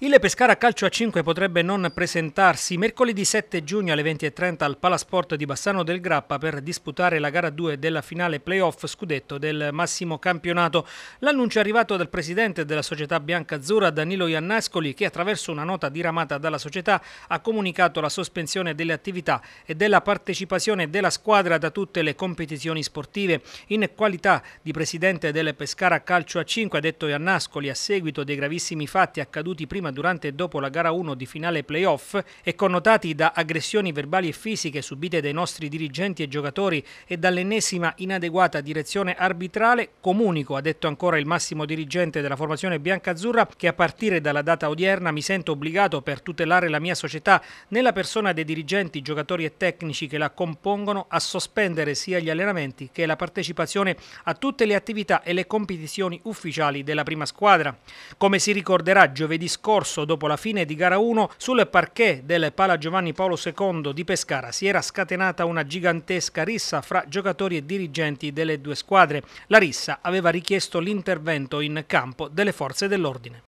Il Pescara Calcio a 5 potrebbe non presentarsi mercoledì 7 giugno alle 20.30 al Palasport di Bassano del Grappa per disputare la gara 2 della finale playoff scudetto del massimo campionato. L'annuncio è arrivato dal presidente della società Bianca Azzurra Danilo Iannascoli che attraverso una nota diramata dalla società ha comunicato la sospensione delle attività e della partecipazione della squadra da tutte le competizioni sportive. In qualità di presidente del Pescara Calcio a 5 ha detto Iannascoli a seguito dei gravissimi fatti accaduti prima prima, durante e dopo la gara 1 di finale playoff e connotati da aggressioni verbali e fisiche subite dai nostri dirigenti e giocatori e dall'ennesima inadeguata direzione arbitrale, comunico, ha detto ancora il massimo dirigente della formazione biancazzurra, che a partire dalla data odierna mi sento obbligato per tutelare la mia società nella persona dei dirigenti, giocatori e tecnici che la compongono a sospendere sia gli allenamenti che la partecipazione a tutte le attività e le competizioni ufficiali della prima squadra. Come si ricorderà giovedì scorso, scorso, dopo la fine di gara 1, sul parquet del Pala Giovanni Paolo II di Pescara si era scatenata una gigantesca rissa fra giocatori e dirigenti delle due squadre. La rissa aveva richiesto l'intervento in campo delle forze dell'ordine.